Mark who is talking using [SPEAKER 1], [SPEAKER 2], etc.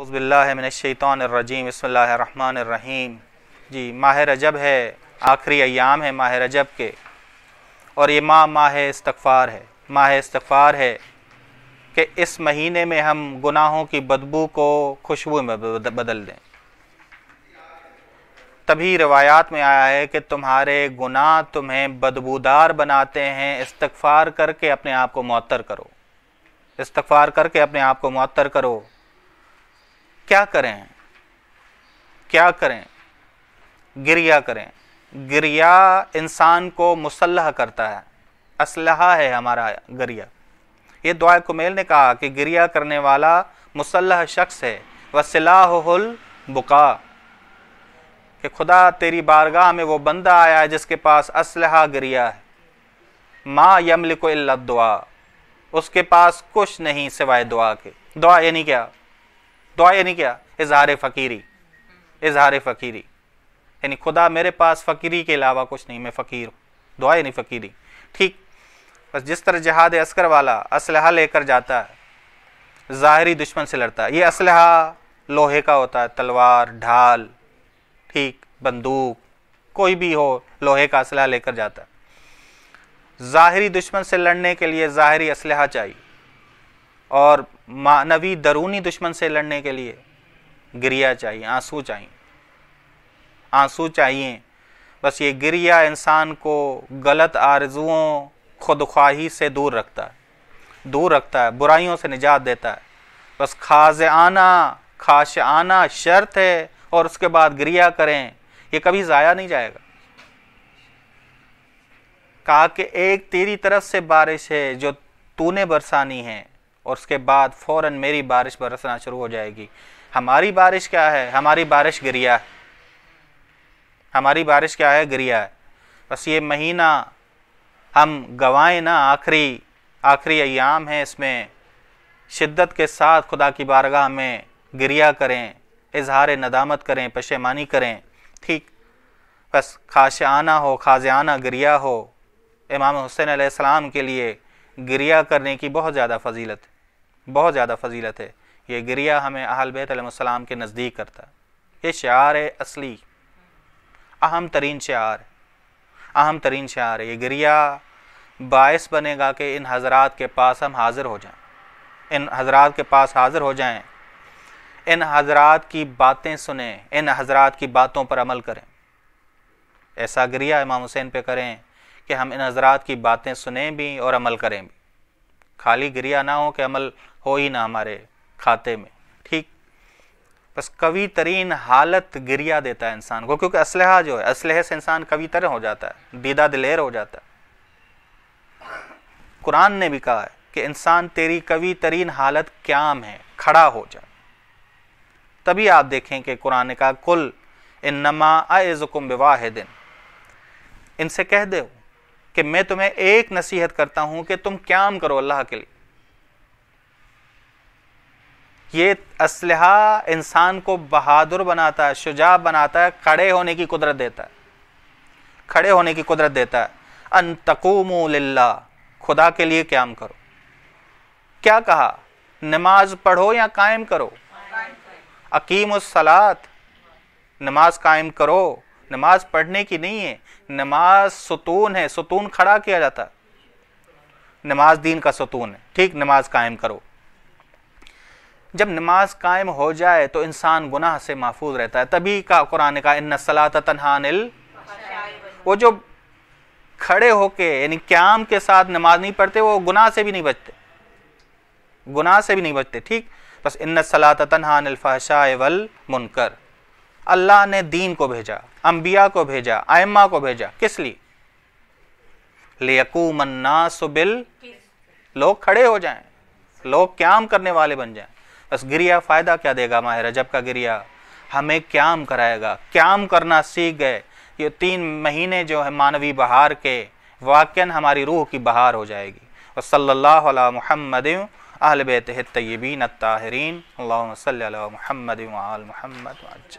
[SPEAKER 1] अज़बिल्लाशैतरजीम बसमीम जी माह रजब है आखिरी अयाम है माह रजब के और ये माह माह इस्तफ़ार है माह इस्तफ़ार है कि इस महीने में हम गुनाहों की बदबू को खुशबू में बदल दें तभी रवायात में आया है कि तुम्हारे गुनाह तुम्हें बदबूदार बनाते हैं इस्तफ़ार करके अपने आप को मअतर करो इस्तफ़ार करके अपने आप को मअतर करो क्या करें क्या करें गिरिया करें गिरिया इंसान को मुसलह करता है असलह है हमारा गिरिया ये दुआ कुमेल ने कहा कि गिरिया करने वाला मुसलह शख्स है वसलाहुल बुका कि खुदा तेरी बारगाह में वो बंदा आया है जिसके पास असलहा गिरिया है माँ यमल को दुआ उसके पास कुछ नहीं सिवाय दुआ के दुआ यानी क्या दुआ यानी क्या इजहार फ़कीरी इजहार फ़कीरी यानी खुदा मेरे पास फ़कीरी के अलावा कुछ नहीं मैं फ़कीर हूँ दुआ यानी फ़कीरी ठीक बस जिस तरह जहाद अस्कर वाला इसल लेकर जाता है ज़ाहरी दुश्मन से लड़ता है ये इसल लोहे का होता है तलवार ढाल ठीक बंदूक कोई भी हो लोहे का असलहा लेकर जाता है ज़ाहरी दुश्मन से लड़ने के लिए ज़ाहरी असलहा चाहिए और मानवी दरूनी दुश्मन से लड़ने के लिए गिरिया चाहिए आंसू चाहिए आंसू चाहिए बस ये गिरिया इंसान को गलत आरजुओं खुदख्वाही से दूर रखता है दूर रखता है बुराइयों से निजात देता है बस खाज आना खाश आना शर्त है और उसके बाद गिरिया करें ये कभी ज़ाया नहीं जाएगा कहा कि एक तेरी तरफ से बारिश है जो तूने बरसानी है और उसके बाद फ़ौर मेरी बारिश बरसना शुरू हो जाएगी हमारी बारिश क्या है हमारी बारिश गिरिया है हमारी बारिश क्या है गिरिया है बस ये महीना हम गवाएं ना आखिरी आखिरी अयाम है इसमें शिद्दत के साथ खुदा की बारगाह में गिरिया करें इजहार नदामत करें पशेमानी करें ठीक बस खाशाना हो खाजाना गिरिया हो इमाम हुसैन आसमाम के लिए गिरिया करने की बहुत ज़्यादा फजीलत है बहुत ज़्यादा फजीलत है ये गिरिया हमें अहल बैतम के नज़दीक करता ये शार है असली अहम तरीन शार अहम तरीन शार है ये गिरिया बायस बनेगा कि इन हजरात के पास हम हाज़िर हो जाएं इन हजरात के पास हाज़िर हो जाएं इन हजरात की बातें सुने इन हजरात की बातों पर अमल करें ऐसा गिरिया इमाम हुसैन पे करें कि हम इन हजरात की बातें सुने भी और अमल करें भी खाली गिरिया ना हो कि अमल हो ही ना हमारे खाते में ठीक बस कवि तरीन हालत गिरिया देता है इंसान को क्योंकि असलहा जो है असलहे से इंसान कवि तरह हो जाता है दीदा दिलेर हो जाता है कुरान ने भी कहा है कि इंसान तेरी कवि तरीन हालत क्याम है खड़ा हो जाए तभी आप देखें कि कुरान का कुल इन नमा आजुकुम दिन इनसे कह दे कि मैं तुम्हें एक नसीहत करता हूं कि तुम क्याम करो अल्लाह के लिए ये असलहा इंसान को बहादुर बनाता है शुजा बनाता है खड़े होने की कुदरत देता है खड़े होने की कुदरत देता है अन तकूमल्ला खुदा के लिए क्याम करो क्या कहा नमाज पढ़ो या कायम करो अकीम सलात नमाज कायम करो नमाज पढ़ने की नहीं है नमाज सुतून है सुतून खड़ा किया जाता है नमाज दीन का सुतून है ठीक नमाज कायम करो जब नमाज कायम हो जाए तो इंसान गुनाह से महफूज रहता है तभी का कुरान का इन सलात तनहानिल वो जो खड़े होके यानी क्याम के साथ नमाज नहीं पढ़ते वो गुनाह से भी नहीं बचते गुनाह से भी नहीं बचते ठीक बस इन सलात तनहानफाशाए वल मुनकर अल्लाह ने दीन को भेजा अम्बिया को भेजा आयमा को भेजा किस लिए लेकू मन्ना सुबिल लोग खड़े हो जाएं लोग क्याम करने वाले बन जाएं बस गिरिया फ़ायदा क्या देगा माह रजब का गिरिया हमें क्याम कराएगा क्याम करना सीख गए ये तीन महीने जो है मानवी बहार के वाक़ हमारी रूह की बहार हो जाएगी और सल्ला महमद अहल बेत तयबीन ताहरीन महमद महमद